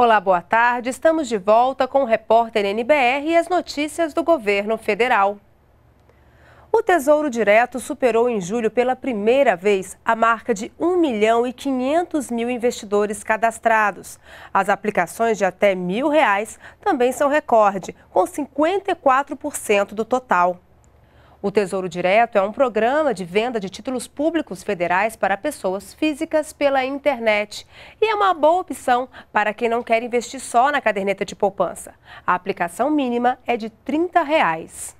Olá, boa tarde. Estamos de volta com o repórter NBR e as notícias do governo federal. O Tesouro Direto superou em julho pela primeira vez a marca de 1 milhão e 500 mil investidores cadastrados. As aplicações de até mil reais também são recorde, com 54% do total. O Tesouro Direto é um programa de venda de títulos públicos federais para pessoas físicas pela internet e é uma boa opção para quem não quer investir só na caderneta de poupança. A aplicação mínima é de R$ 30. Reais.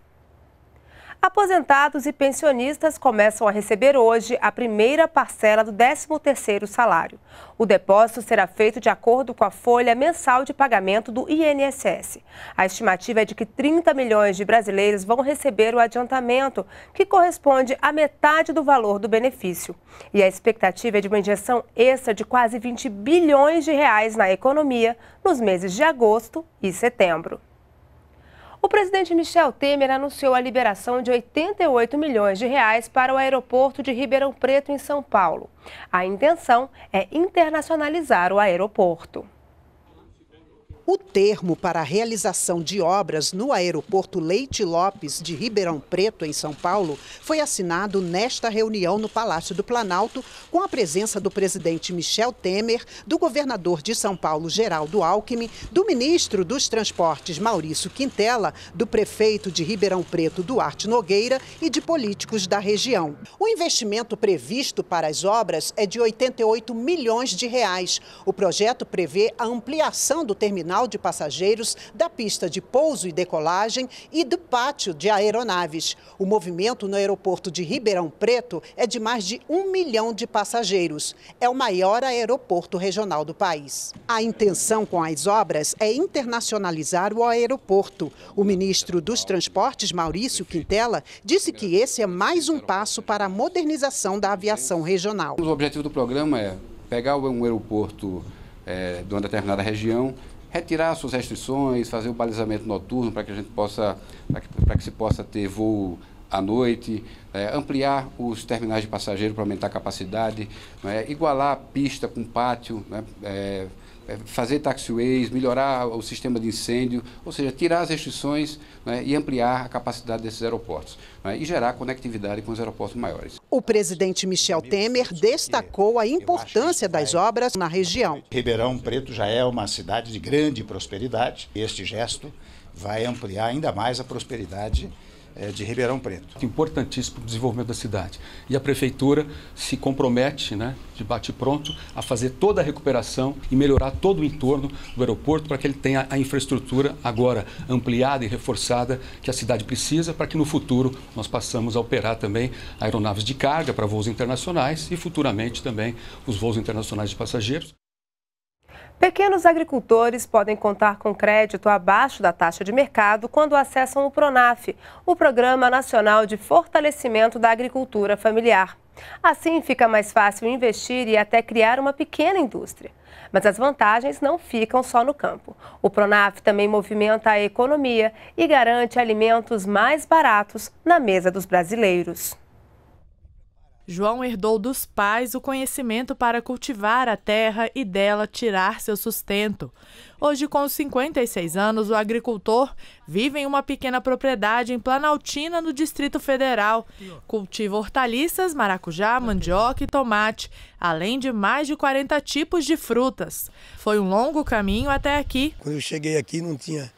Aposentados e pensionistas começam a receber hoje a primeira parcela do 13º salário. O depósito será feito de acordo com a folha mensal de pagamento do INSS. A estimativa é de que 30 milhões de brasileiros vão receber o adiantamento, que corresponde à metade do valor do benefício. E a expectativa é de uma injeção extra de quase 20 bilhões de reais na economia nos meses de agosto e setembro. O presidente Michel Temer anunciou a liberação de 88 milhões de reais para o aeroporto de Ribeirão Preto, em São Paulo. A intenção é internacionalizar o aeroporto termo para a realização de obras no aeroporto Leite Lopes de Ribeirão Preto, em São Paulo, foi assinado nesta reunião no Palácio do Planalto, com a presença do presidente Michel Temer, do governador de São Paulo, Geraldo Alckmin, do ministro dos Transportes, Maurício Quintela, do prefeito de Ribeirão Preto, Duarte Nogueira, e de políticos da região. O investimento previsto para as obras é de 88 milhões de reais. O projeto prevê a ampliação do terminal de passageiros da pista de pouso e decolagem e do pátio de aeronaves. O movimento no aeroporto de Ribeirão Preto é de mais de um milhão de passageiros. É o maior aeroporto regional do país. A intenção com as obras é internacionalizar o aeroporto. O ministro dos Transportes, Maurício Quintela, disse que esse é mais um passo para a modernização da aviação regional. O objetivo do programa é pegar um aeroporto é, de uma determinada região, retirar suas restrições, fazer o balizamento noturno para que a gente possa, para que, para que se possa ter voo à noite, é, ampliar os terminais de passageiro para aumentar a capacidade, né, igualar a pista com pátio, né, é, é, fazer taxiways, melhorar o sistema de incêndio, ou seja, tirar as restrições né, e ampliar a capacidade desses aeroportos né, e gerar conectividade com os aeroportos maiores. O presidente Michel Temer destacou a importância das obras na região. Ribeirão Preto já é uma cidade de grande prosperidade. Este gesto vai ampliar ainda mais a prosperidade é, de Ribeirão Preto. Importantíssimo para o desenvolvimento da cidade. E a prefeitura se compromete, né, de bate-pronto, a fazer toda a recuperação e melhorar todo o entorno do aeroporto para que ele tenha a infraestrutura agora ampliada e reforçada que a cidade precisa para que no futuro nós passamos a operar também aeronaves de carga para voos internacionais e futuramente também os voos internacionais de passageiros. Pequenos agricultores podem contar com crédito abaixo da taxa de mercado quando acessam o PRONAF, o Programa Nacional de Fortalecimento da Agricultura Familiar. Assim, fica mais fácil investir e até criar uma pequena indústria. Mas as vantagens não ficam só no campo. O PRONAF também movimenta a economia e garante alimentos mais baratos na mesa dos brasileiros. João herdou dos pais o conhecimento para cultivar a terra e dela tirar seu sustento. Hoje, com 56 anos, o agricultor vive em uma pequena propriedade em Planaltina, no Distrito Federal. Cultiva hortaliças, maracujá, mandioca e tomate, além de mais de 40 tipos de frutas. Foi um longo caminho até aqui. Quando eu cheguei aqui, não tinha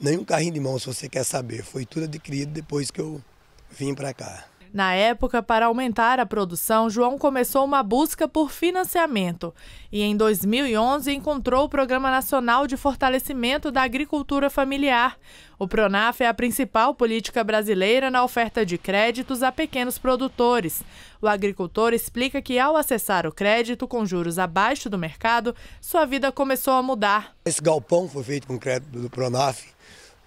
nenhum carrinho de mão, se você quer saber. Foi tudo adquirido depois que eu vim para cá. Na época, para aumentar a produção, João começou uma busca por financiamento e, em 2011, encontrou o Programa Nacional de Fortalecimento da Agricultura Familiar. O PRONAF é a principal política brasileira na oferta de créditos a pequenos produtores. O agricultor explica que, ao acessar o crédito com juros abaixo do mercado, sua vida começou a mudar. Esse galpão foi feito com crédito do PRONAF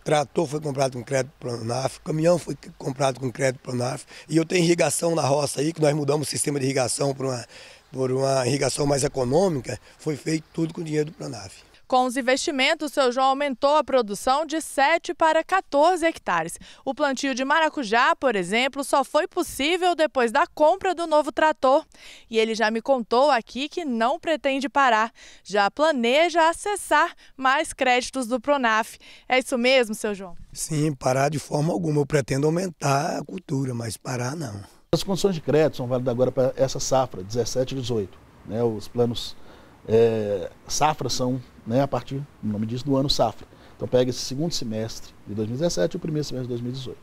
Trator foi comprado com crédito Pronaf, caminhão foi comprado com crédito Pronaf. E eu tenho irrigação na roça aí, que nós mudamos o sistema de irrigação para uma, por uma irrigação mais econômica. Foi feito tudo com dinheiro do Pronaf. Com os investimentos, o seu João aumentou a produção de 7 para 14 hectares. O plantio de maracujá, por exemplo, só foi possível depois da compra do novo trator. E ele já me contou aqui que não pretende parar. Já planeja acessar mais créditos do Pronaf. É isso mesmo, seu João? Sim, parar de forma alguma. Eu pretendo aumentar a cultura, mas parar não. As condições de crédito são válidas agora para essa safra, 17 e 18. Né? Os planos é, safra são, né, a partir, do nome disso, do ano safra. Então pega esse segundo semestre de 2017 e o primeiro semestre de 2018.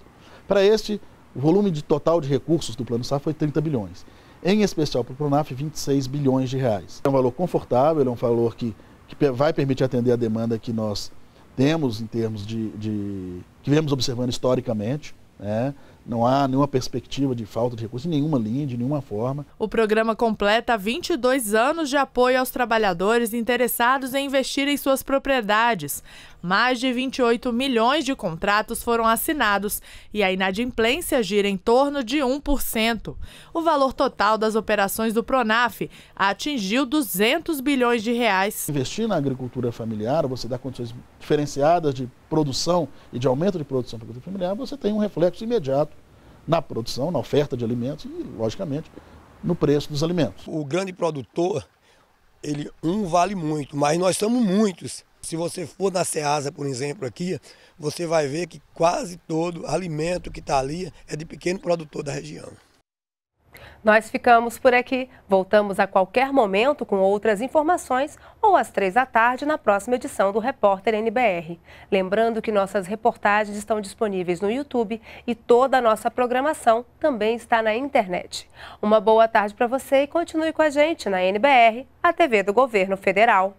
Para este, o volume de total de recursos do Plano Safra foi 30 bilhões. Em especial para o Pronaf, 26 bilhões de reais. É um valor confortável, é um valor que, que vai permitir atender a demanda que nós temos em termos de, de que viemos observando historicamente. Né? Não há nenhuma perspectiva de falta de recursos, em nenhuma linha, de nenhuma forma. O programa completa 22 anos de apoio aos trabalhadores interessados em investir em suas propriedades. Mais de 28 milhões de contratos foram assinados e a inadimplência gira em torno de 1%. O valor total das operações do Pronaf atingiu 200 bilhões de reais. Investir na agricultura familiar, você dá condições diferenciadas de produção e de aumento de produção para o agricultura familiar, você tem um reflexo imediato na produção, na oferta de alimentos e, logicamente, no preço dos alimentos. O grande produtor, ele um vale muito, mas nós somos muitos. Se você for na Ceasa, por exemplo, aqui, você vai ver que quase todo alimento que está ali é de pequeno produtor da região. Nós ficamos por aqui. Voltamos a qualquer momento com outras informações ou às três da tarde na próxima edição do Repórter NBR. Lembrando que nossas reportagens estão disponíveis no YouTube e toda a nossa programação também está na internet. Uma boa tarde para você e continue com a gente na NBR, a TV do Governo Federal.